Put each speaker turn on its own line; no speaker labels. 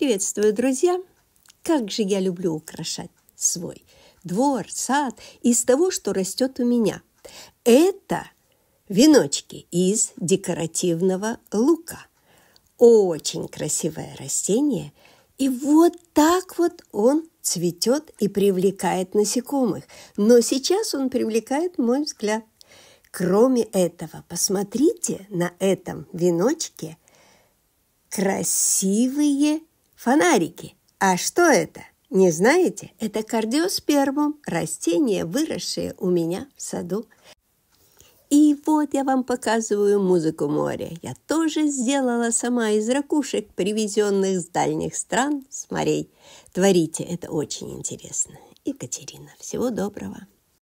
Приветствую, друзья! Как же я люблю украшать свой двор, сад из того, что растет у меня. Это веночки из декоративного лука. Очень красивое растение. И вот так вот он цветет и привлекает насекомых. Но сейчас он привлекает мой взгляд. Кроме этого, посмотрите на этом веночке красивые Фонарики. А что это? Не знаете? Это кардиоспермум, растение, выросшее у меня в саду. И вот я вам показываю музыку моря. Я тоже сделала сама из ракушек, привезенных с дальних стран, с морей. Творите, это очень интересно. Екатерина,
всего доброго.